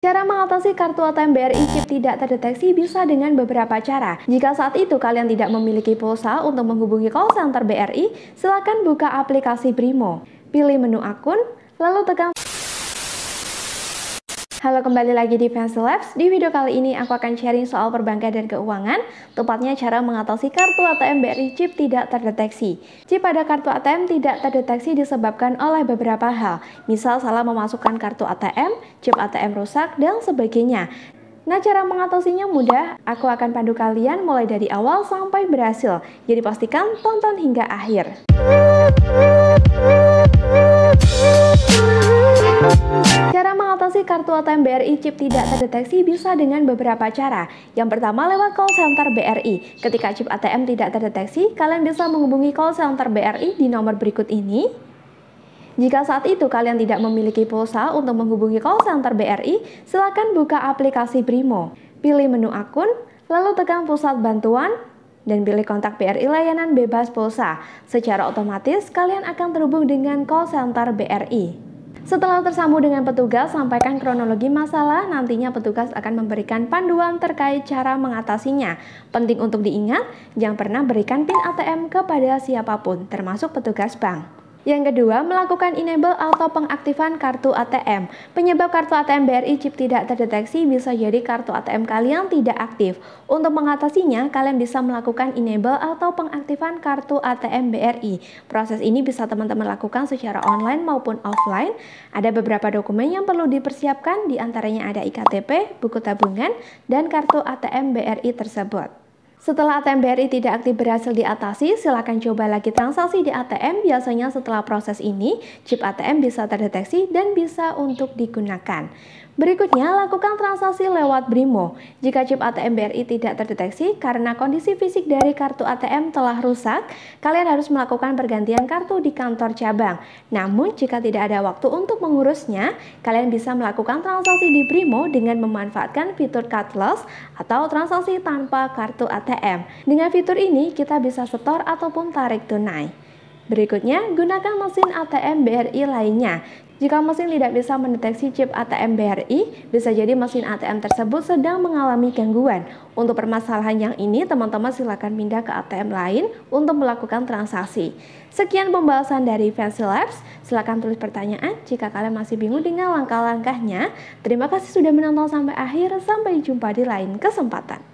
Cara mengatasi kartu ATM BRI chip tidak terdeteksi bisa dengan beberapa cara. Jika saat itu kalian tidak memiliki pulsa untuk menghubungi call center BRI, silakan buka aplikasi Brimo. Pilih menu akun, lalu tekan Halo kembali lagi di Pencil Labs. Di video kali ini aku akan sharing soal perbankan dan keuangan, tepatnya cara mengatasi kartu ATM BRI chip tidak terdeteksi. Chip pada kartu ATM tidak terdeteksi disebabkan oleh beberapa hal, misal salah memasukkan kartu ATM, chip ATM rusak, dan sebagainya. Nah, cara mengatasinya mudah. Aku akan pandu kalian mulai dari awal sampai berhasil. Jadi pastikan tonton hingga akhir. transaksi kartu ATM BRI chip tidak terdeteksi bisa dengan beberapa cara. Yang pertama lewat call center BRI. Ketika chip ATM tidak terdeteksi, kalian bisa menghubungi call center BRI di nomor berikut ini. Jika saat itu kalian tidak memiliki pulsa untuk menghubungi call center BRI, silakan buka aplikasi Brimo. Pilih menu akun, lalu tekan pusat bantuan, dan pilih kontak BRI layanan bebas pulsa. Secara otomatis, kalian akan terhubung dengan call center BRI. Setelah tersambung dengan petugas, sampaikan kronologi masalah, nantinya petugas akan memberikan panduan terkait cara mengatasinya. Penting untuk diingat, jangan pernah berikan PIN ATM kepada siapapun, termasuk petugas bank. Yang kedua, melakukan enable atau pengaktifan kartu ATM. Penyebab kartu ATM BRI chip tidak terdeteksi bisa jadi kartu ATM kalian tidak aktif. Untuk mengatasinya, kalian bisa melakukan enable atau pengaktifan kartu ATM BRI. Proses ini bisa teman-teman lakukan secara online maupun offline. Ada beberapa dokumen yang perlu dipersiapkan, diantaranya ada IKTP, buku tabungan, dan kartu ATM BRI tersebut. Setelah ATM BRI tidak aktif berhasil diatasi, silakan coba lagi transaksi di ATM. Biasanya setelah proses ini, chip ATM bisa terdeteksi dan bisa untuk digunakan. Berikutnya, lakukan transaksi lewat BRIMO. Jika chip ATM BRI tidak terdeteksi karena kondisi fisik dari kartu ATM telah rusak, kalian harus melakukan pergantian kartu di kantor cabang. Namun, jika tidak ada waktu untuk mengurusnya, kalian bisa melakukan transaksi di BRIMO dengan memanfaatkan fitur cardless atau transaksi tanpa kartu ATM. ATM. Dengan fitur ini, kita bisa setor ataupun tarik tunai. Berikutnya, gunakan mesin ATM BRI lainnya. Jika mesin tidak bisa mendeteksi chip ATM BRI, bisa jadi mesin ATM tersebut sedang mengalami gangguan. Untuk permasalahan yang ini, teman-teman silakan pindah ke ATM lain untuk melakukan transaksi. Sekian pembahasan dari Fancy Labs. Silakan tulis pertanyaan jika kalian masih bingung dengan langkah-langkahnya. Terima kasih sudah menonton sampai akhir. Sampai jumpa di lain kesempatan.